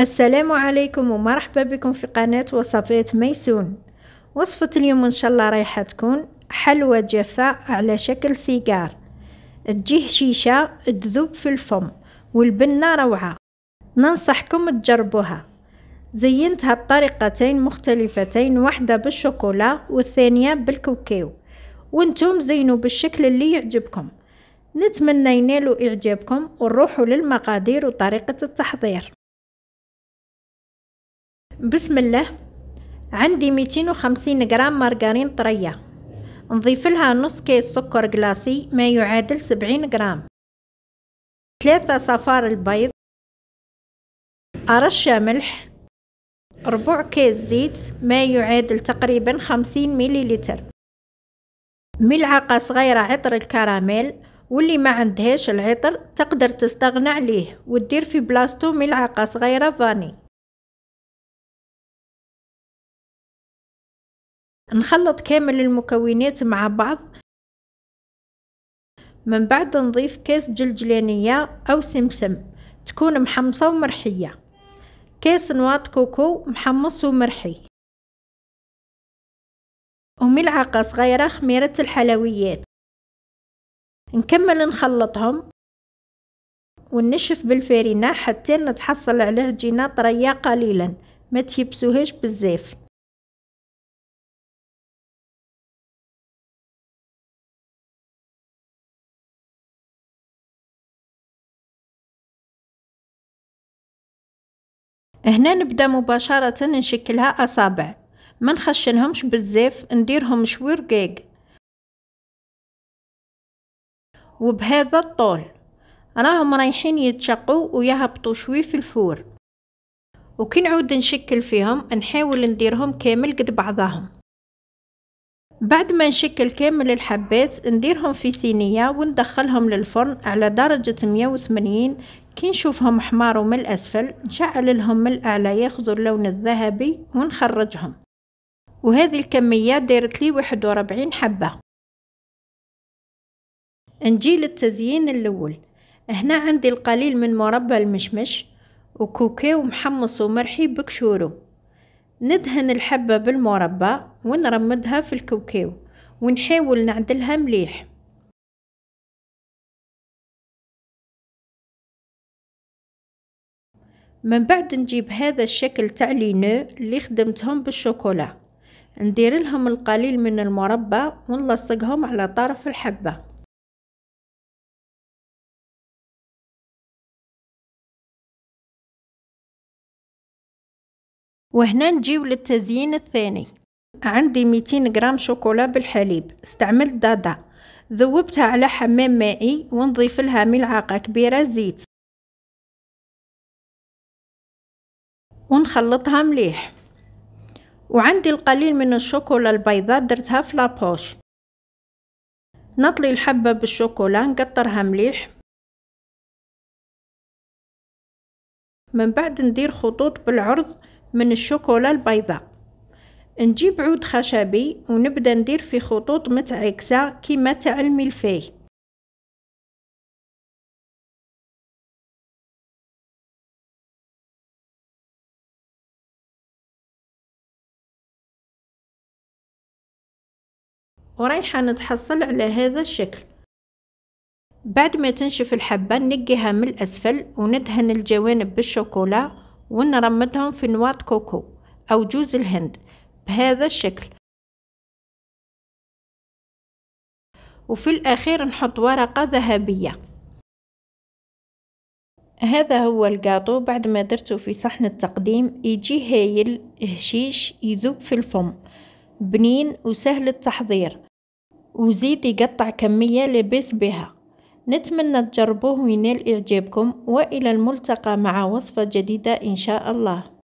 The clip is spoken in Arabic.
السلام عليكم ومرحبا بكم في قناة وصفات ميسون وصفة اليوم ان شاء الله رايحة تكون حلوى جفاء على شكل سيجار تجيه شيشة تذوب في الفم والبنة روعة ننصحكم تجربوها زينتها بطريقتين مختلفتين واحدة بالشوكولا والثانية بالكوكيو وانتم زينوا بالشكل اللي يعجبكم نتمنى ينالوا اعجابكم ونروحوا للمقادير وطريقة التحضير بسم الله عندي ميتين وخمسين غرام مارغرين طرية نضيف لها نص كيس سكر قلاصي ما يعادل سبعين غرام ثلاثة صفار البيض أرشة ملح ربع كيس زيت ما يعادل تقريبا خمسين مليلتر ملعقة صغيرة عطر الكراميل واللي ما عندهاش العطر تقدر تستغنى عليه وتدير في بلاصتو ملعقة صغيرة فاني نخلط كامل المكونات مع بعض من بعد نضيف كاس جلجلانية أو سمسم تكون محمصة ومرحية كاس نواط كوكو محمص ومرحي وملعقة صغيرة خميرة الحلويات نكمل نخلطهم ونشف بالفارينة حتى نتحصل على عجينة طرية قليلا ما تيبسوهاش بزاف هنا نبدا مباشرة نشكلها أصابع ما نخشنهمش بزاف نديرهم شوي رقيق وبهذا الطول راهم رايحين يتشقوا ويهبطوا شوي في الفور وكي نعود نشكل فيهم نحاول نديرهم كامل قد بعضهم بعد ما نشكل كامل الحبات نديرهم في صينية وندخلهم للفرن على درجة 180 كي نشوفهم حمار من الأسفل نشعل لهم من الأعلى ياخذوا اللون الذهبي ونخرجهم وهذه الكمية دارت لي واحد حبة نجي للتزيين الأول هنا عندي القليل من مربى المشمش وكوكيو محمص ومرحي بكشورو ندهن الحبة بالمربى ونرمدها في الكوكيو ونحاول نعدلها مليح من بعد نجيب هذا الشكل تاع لينو اللي خدمتهم بالشوكولا ندير لهم القليل من المربى ونلصقهم على طرف الحبه وهنا نجيو للتزيين الثاني عندي 200 غرام شوكولا بالحليب استعملت دادا ذوبتها على حمام مائي ونضيف لها ملعقه كبيره زيت ونخلطها مليح وعندي القليل من الشوكولا البيضاء درتها في لابوش نطلي الحبة بالشوكولا نقطرها مليح من بعد ندير خطوط بالعرض من الشوكولا البيضاء نجيب عود خشبي ونبدا ندير في خطوط متعكسة كيما تعلمي الفيه ورايحة نتحصل على هذا الشكل بعد ما تنشف الحبة نقيها من الأسفل وندهن الجوانب بالشوكولا ونرمدهم في نواة كوكو أو جوز الهند بهذا الشكل وفي الأخير نحط ورقة ذهبية هذا هو القاطو بعد ما درته في صحن التقديم يجي هايل هشيش يذوب في الفم بنين وسهل التحضير وزيد يقطع كمية لبس بها نتمنى تجربوه وينال إعجابكم وإلى الملتقى مع وصفة جديدة إن شاء الله